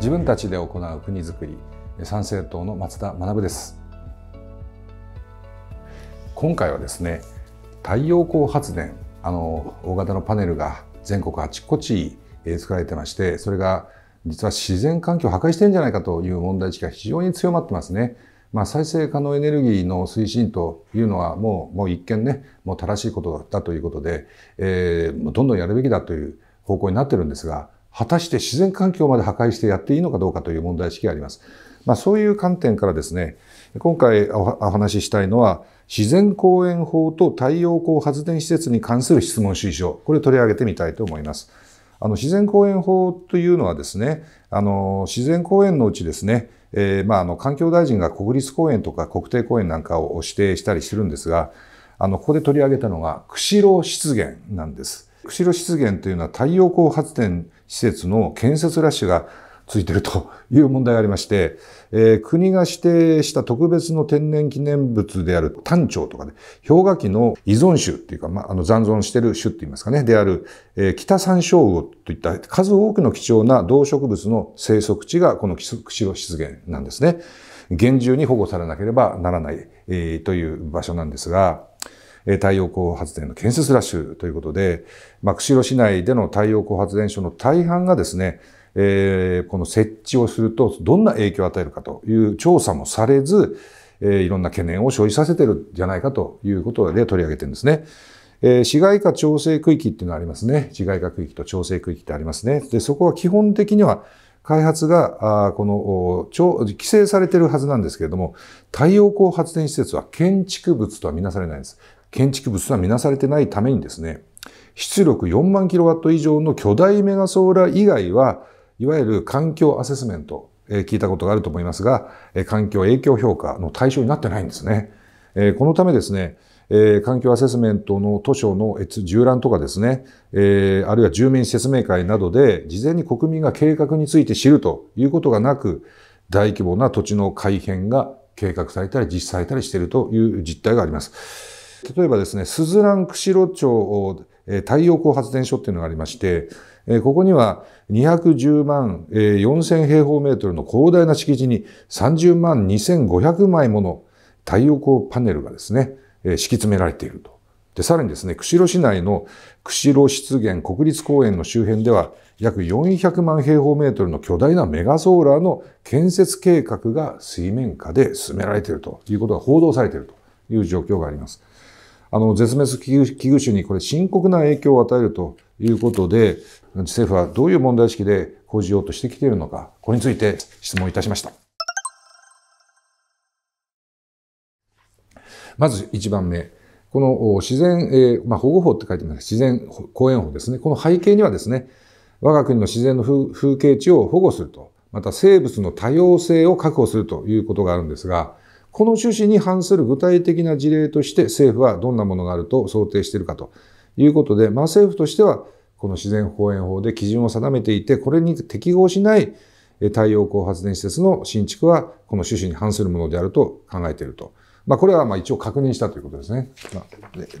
自分たちで行う国づくり参政党の松田学です今回はですね太陽光発電あの大型のパネルが全国あちこち作られてましてそれが実は自然環境を破壊してるんじゃないかという問題意識が非常に強まってますね。まあ、再生可能エネルギーの推進というのはもうもう一見ねもう正しいことだということで、えー、どんどんやるべきだという方向になってるんですが果たして自然環境まで破壊してやっていいのかどうかという問題意識があります。まあ、そういう観点からですね、今回お話ししたいのは、自然公園法と太陽光発電施設に関する質問推奨、これを取り上げてみたいと思います。あの自然公園法というのはですね、あの自然公園のうちですね、えー、まあ、あの環境大臣が国立公園とか国定公園なんかを指定したりするんですが、あのここで取り上げたのが釧路湿原なんです。釧路湿原というのは太陽光発電施設の建設ラッシュがついてるという問題がありまして、えー、国が指定した特別の天然記念物である丹長とかね、氷河期の依存種っていうか、まあ、あの残存してる種って言いますかね、である、えー、北山椒魚といった数多くの貴重な動植物の生息地がこの釧路湿原なんですね。厳重に保護されなければならない、えー、という場所なんですが、太陽光発電の建設ラッシュということで、まあ、釧路市内での太陽光発電所の大半がですね、えー、この設置をするとどんな影響を与えるかという調査もされず、えー、いろんな懸念を生じさせてるんじゃないかということで取り上げてるんですね。えー、市街化調整区域っていうのがありますね。市街化区域と調整区域ってありますね。で、そこは基本的には開発が、あこの超、規制されてるはずなんですけれども、太陽光発電施設は建築物とは見なされないんです。建築物は見なされてないためにですね、出力4万キロワット以上の巨大メガソーラー以外は、いわゆる環境アセスメント、え聞いたことがあると思いますが、え環境影響評価の対象になってないんですね。えこのためですね、え環境アセスメントの図書の縦覧とかですね、えあるいは住民説明会などで事前に国民が計画について知るということがなく、大規模な土地の改変が計画されたり実施されたりしているという実態があります。例えばですね、スズ釧路町太陽光発電所っていうのがありまして、ここには210万4000平方メートルの広大な敷地に30万2500枚もの太陽光パネルがですね、敷き詰められていると。で、さらにですね、釧路市内の釧路湿原国立公園の周辺では約400万平方メートルの巨大なメガソーラーの建設計画が水面下で進められているということが報道されているという状況があります。あの、絶滅危惧種にこれ深刻な影響を与えるということで、政府はどういう問題意識で講じようとしてきているのか、これについて質問いたしました。まず1番目。この自然、えー、まあ、保護法って書いてます。自然公園法ですね。この背景にはですね、我が国の自然の風景地を保護すると、また生物の多様性を確保するということがあるんですが、この趣旨に反する具体的な事例として政府はどんなものがあると想定しているかということで、まあ、政府としてはこの自然保園法で基準を定めていて、これに適合しない太陽光発電施設の新築はこの趣旨に反するものであると考えていると。まあ、これはまあ一応確認したということですね。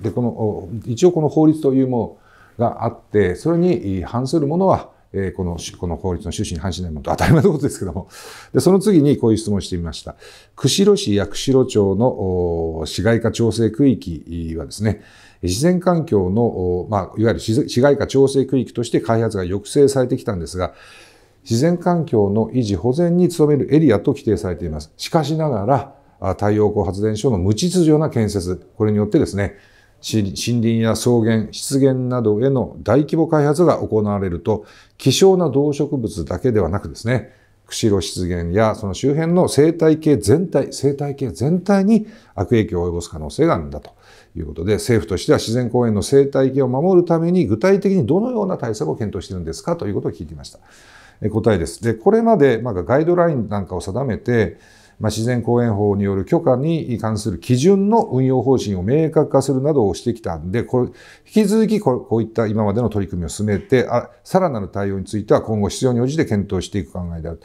で、この、一応この法律というものがあって、それに反するものは、えこの、この法律の趣旨に反しないものと当たり前のことですけども。で、その次にこういう質問してみました。釧路市や釧路町の市街化調整区域はですね、自然環境の、まあ、いわゆる市街化調整区域として開発が抑制されてきたんですが、自然環境の維持保全に努めるエリアと規定されています。しかしながら、太陽光発電所の無秩序な建設、これによってですね、森林や草原、湿原などへの大規模開発が行われると、希少な動植物だけではなくですね、釧路湿原やその周辺の生態系全体、生態系全体に悪影響を及ぼす可能性があるんだということで、政府としては自然公園の生態系を守るために具体的にどのような対策を検討しているんですかということを聞いていました。答えです。で、これまで、まあ、ガイドラインなんかを定めて、まあ、自然公園法による許可に関する基準の運用方針を明確化するなどをしてきたんで、これ、引き続きこういった今までの取り組みを進めて、あさらなる対応については今後必要に応じて検討していく考えである。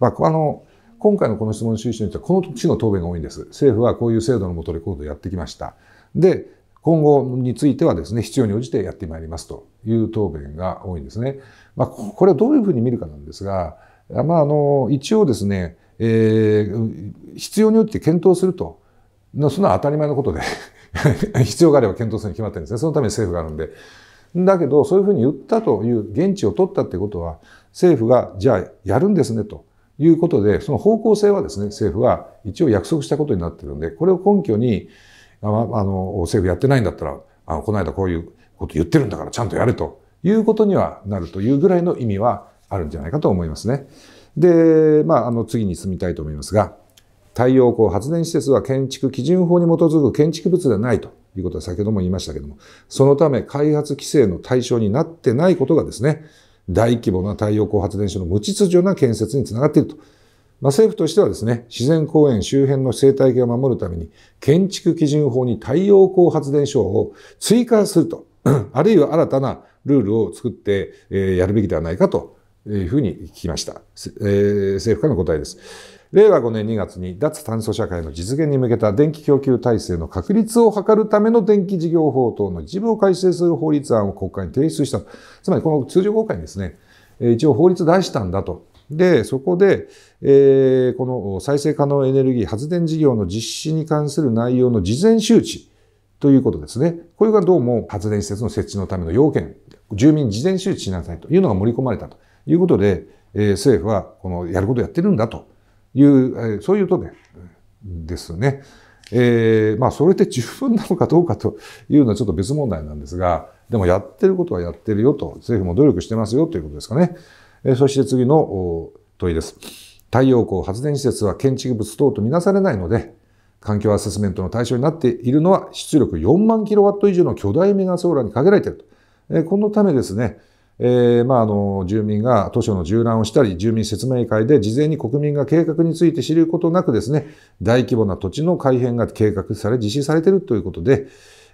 まあ、あの、今回のこの質問の収集については、この地の答弁が多いんです。政府はこういう制度のもとレコードをやってきました。で、今後についてはですね、必要に応じてやってまいりますという答弁が多いんですね。まあ、これをどういうふうに見るかなんですが、まあ、あの、一応ですね、えー、必要によって検討すると。そんな当たり前のことで 必要があれば検討するに決まってるんですね。そのために政府があるんで。だけど、そういうふうに言ったという、現地を取ったってことは、政府が、じゃあやるんですね、ということで、その方向性はですね、政府は一応約束したことになってるんで、これを根拠に、あの、政府やってないんだったら、あのこの間こういうこと言ってるんだからちゃんとやれということにはなるというぐらいの意味はあるんじゃないかと思いますね。で、まあ、あの次に進みたいと思いますが、太陽光発電施設は建築基準法に基づく建築物ではないということは先ほども言いましたけども、そのため開発規制の対象になってないことがですね、大規模な太陽光発電所の無秩序な建設につながっていると。まあ、政府としてはですね、自然公園周辺の生態系を守るために、建築基準法に太陽光発電所を追加すると、あるいは新たなルールを作って、えやるべきではないかというふうに聞きました。えー、政府からの答えです。令和5年2月に脱炭素社会の実現に向けた電気供給体制の確立を図るための電気事業法等の一部を改正する法律案を国会に提出した。つまりこの通常国会にですね、一応法律出したんだと。で、そこで、えー、この再生可能エネルギー発電事業の実施に関する内容の事前周知ということですね。これがどうも発電施設の設置のための要件、住民事前周知しなさいというのが盛り込まれたと。いうことで、えー、政府はこのやることをやってるんだという、えー、そういうとね、ですね。えー、まあそれで十分なのかどうかというのはちょっと別問題なんですが、でもやってることはやってるよと、政府も努力してますよということですかね。えー、そして次の問いです。太陽光発電施設は建築物等とみなされないので、環境アセスメントの対象になっているのは出力4万キロワット以上の巨大メガソーラーに限られていると。えー、このためですね、えー、まあ、あの、住民が図書の縦覧をしたり、住民説明会で事前に国民が計画について知ることなくですね、大規模な土地の改変が計画され、実施されているということで、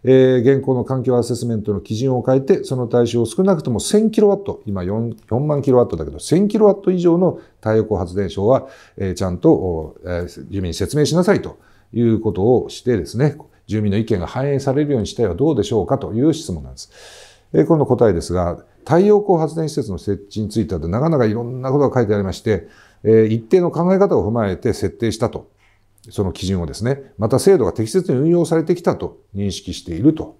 えー、現行の環境アセスメントの基準を変えて、その対象を少なくとも1000キロワット、今 4, 4万キロワットだけど、1000キロワット以上の太陽光発電所は、えー、ちゃんと、えー、住民に説明しなさいということをしてですね、住民の意見が反映されるようにしてはどうでしょうかという質問なんです。えー、この答えですが、太陽光発電施設の設置についてはなかなかいろんなことが書いてありまして、え一定の考え方を踏まえて設定したと、その基準をですね、また制度が適切に運用されてきたと認識していると。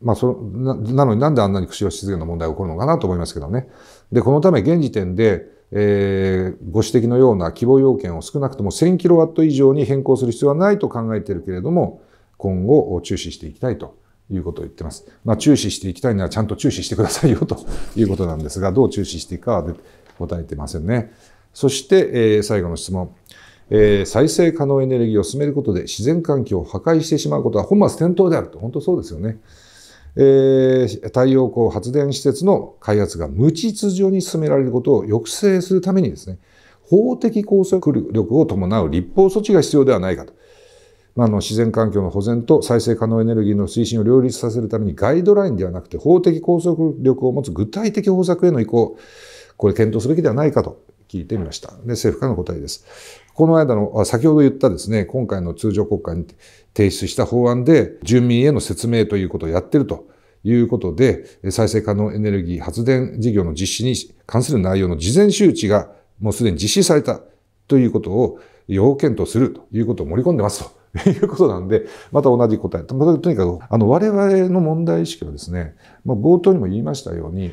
まあそな、なのになんであんなに釧路湿原の問題が起こるのかなと思いますけどね。で、このため現時点で、えー、ご指摘のような規模要件を少なくとも1000キロワット以上に変更する必要はないと考えているけれども、今後注視していきたいということを言ってます。まあ、注視していきたいならちゃんと注視してくださいよと いうことなんですが、どう注視していくかは答えてませんね。そして、えー、最後の質問。えー、再生可能エネルギーを進めることで自然環境を破壊してしまうことは本末転倒であると。本当そうですよね。えー、太陽光発電施設の開発が無秩序に進められることを抑制するためにですね、法的拘束力を伴う立法措置が必要ではないかと。まあ、の自然環境の保全と再生可能エネルギーの推進を両立させるためにガイドラインではなくて法的拘束力を持つ具体的方策への移行、これ検討すべきではないかと聞いてみました。で、政府からの答えです。この間の、先ほど言ったですね、今回の通常国会に提出した法案で、住民への説明ということをやってるということで、再生可能エネルギー発電事業の実施に関する内容の事前周知がもうすでに実施されたということを要件とするということを盛り込んでますと。いうことなんで、また同じ答え。とにかく、あの、我々の問題意識はですね、まあ、冒頭にも言いましたように、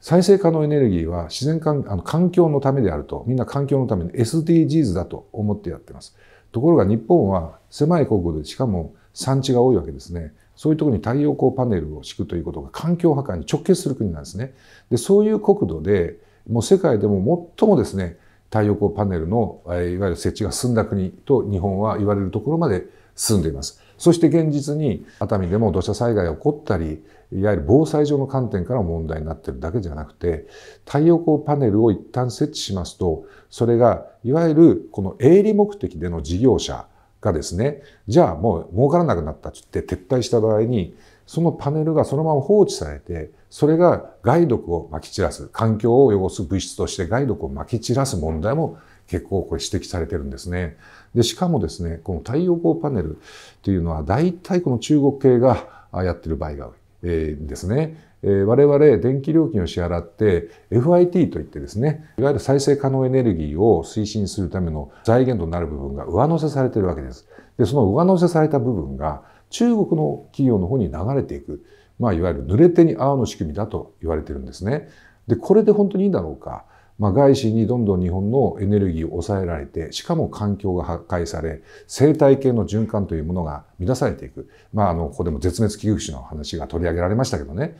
再生可能エネルギーは自然環あの環境のためであると、みんな環境のための SDGs だと思ってやってます。ところが日本は狭い国土で、しかも産地が多いわけですね。そういうところに太陽光パネルを敷くということが環境破壊に直結する国なんですね。で、そういう国土で、もう世界でも最もですね、太陽光パネルの、いわゆる設置が進んだ国と日本は言われるところまで進んでいます。そして現実に熱海でも土砂災害が起こったり、いわゆる防災上の観点から問題になってるだけじゃなくて、太陽光パネルを一旦設置しますと、それがいわゆるこの営利目的での事業者がですね、じゃあもう儲からなくなったって言って撤退した場合に、そのパネルがそのまま放置されて、それが害毒をまき散らす、環境を汚す物質として害毒をまき散らす問題も結構これ指摘されてるんですね。で、しかもですね、この太陽光パネルというのは大体この中国系がやってる場合が多い、えー、ですね。えー、我々電気料金を支払って FIT といってですね、いわゆる再生可能エネルギーを推進するための財源となる部分が上乗せされているわけです。で、その上乗せされた部分が中国の企業の方に流れていく、まあ、いわゆる濡れ手に泡の仕組みだと言われてるんですね。で、これで本当にいいんだろうか。まあ、外資にどんどん日本のエネルギーを抑えられて、しかも環境が破壊され、生態系の循環というものが乱されていく。まあ、あの、ここでも絶滅危惧種の話が取り上げられましたけどね。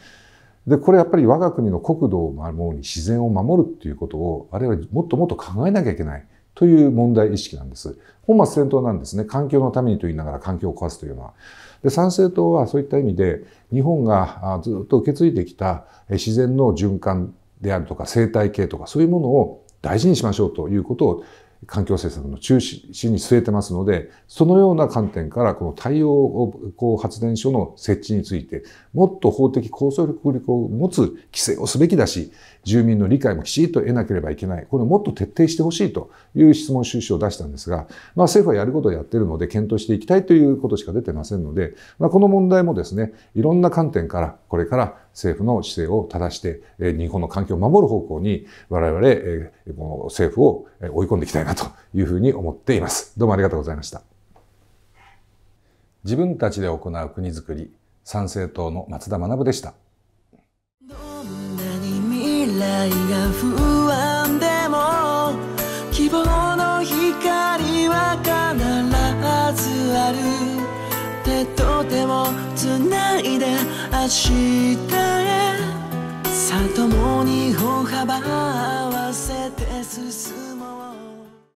で、これやっぱり我が国の国土を守るに自然を守るっていうことを我々もっともっと考えなきゃいけない。という問題意識なんです。本末転倒なんですね。環境のためにと言いながら環境を壊すというのは。で、参政党はそういった意味で、日本がずっと受け継いできた自然の循環であるとか生態系とかそういうものを大事にしましょうということを環境政策の中心に据えてますので、そのような観点から、この太陽光発電所の設置について、もっと法的構想力を持つ規制をすべきだし、住民の理解もきちっと得なければいけない。これをもっと徹底してほしいという質問収集を出したんですが、まあ政府はやることをやっているので、検討していきたいということしか出てませんので、まあこの問題もですね、いろんな観点から、これから政府の姿勢を正して、日本の環境を守る方向に我々、この政府を追い込んでいきたいなというふうに思っています。どうもありがとうございました。自分たちで行う国づくり、参政党の松田学でした。希望の光は必ずある手と手をつないで明日へさともに歩幅合わせて進む